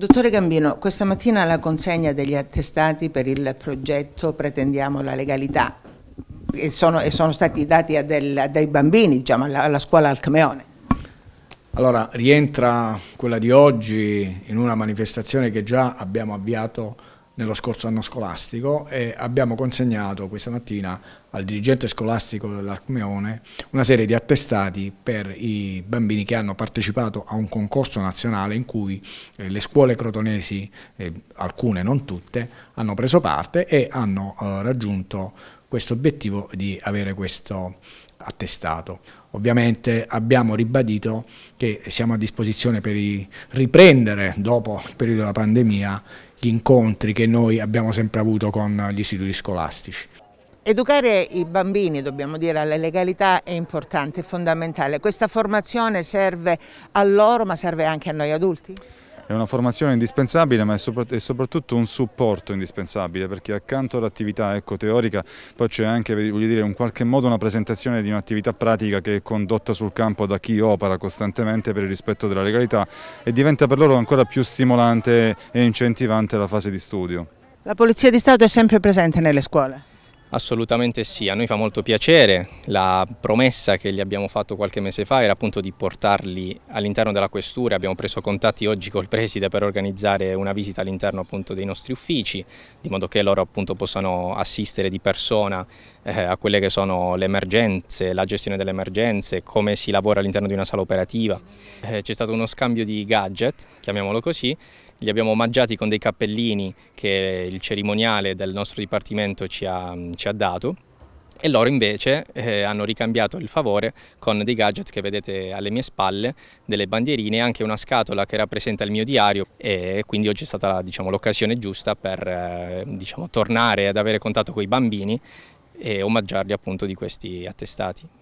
Dottore Gambino, questa mattina la consegna degli attestati per il progetto Pretendiamo la legalità e sono, e sono stati dati a, del, a, dei bambini, diciamo, alla, alla scuola Alcameone. Allora, rientra quella di oggi in una manifestazione che già abbiamo avviato nello scorso anno scolastico e abbiamo consegnato questa mattina al dirigente scolastico dell'Arcumeone una serie di attestati per i bambini che hanno partecipato a un concorso nazionale in cui eh, le scuole crotonesi, eh, alcune non tutte, hanno preso parte e hanno eh, raggiunto questo obiettivo di avere questo attestato. Ovviamente abbiamo ribadito che siamo a disposizione per riprendere dopo il periodo della pandemia gli incontri che noi abbiamo sempre avuto con gli istituti scolastici. Educare i bambini, dobbiamo dire, alla legalità è importante, è fondamentale. Questa formazione serve a loro ma serve anche a noi adulti? è una formazione indispensabile ma è, soprat è soprattutto un supporto indispensabile perché accanto all'attività ecco, teorica poi c'è anche dire, in qualche modo una presentazione di un'attività pratica che è condotta sul campo da chi opera costantemente per il rispetto della legalità e diventa per loro ancora più stimolante e incentivante la fase di studio. La Polizia di Stato è sempre presente nelle scuole? Assolutamente sì, a noi fa molto piacere, la promessa che gli abbiamo fatto qualche mese fa era appunto di portarli all'interno della questura, abbiamo preso contatti oggi col preside per organizzare una visita all'interno appunto dei nostri uffici, di modo che loro appunto possano assistere di persona eh, a quelle che sono le emergenze, la gestione delle emergenze, come si lavora all'interno di una sala operativa. Eh, C'è stato uno scambio di gadget, chiamiamolo così, li abbiamo omaggiati con dei cappellini che il cerimoniale del nostro dipartimento ci ha, ci ha dato e loro invece eh, hanno ricambiato il favore con dei gadget che vedete alle mie spalle, delle bandierine e anche una scatola che rappresenta il mio diario e quindi oggi è stata diciamo, l'occasione giusta per eh, diciamo, tornare ad avere contatto con i bambini e omaggiarli appunto di questi attestati.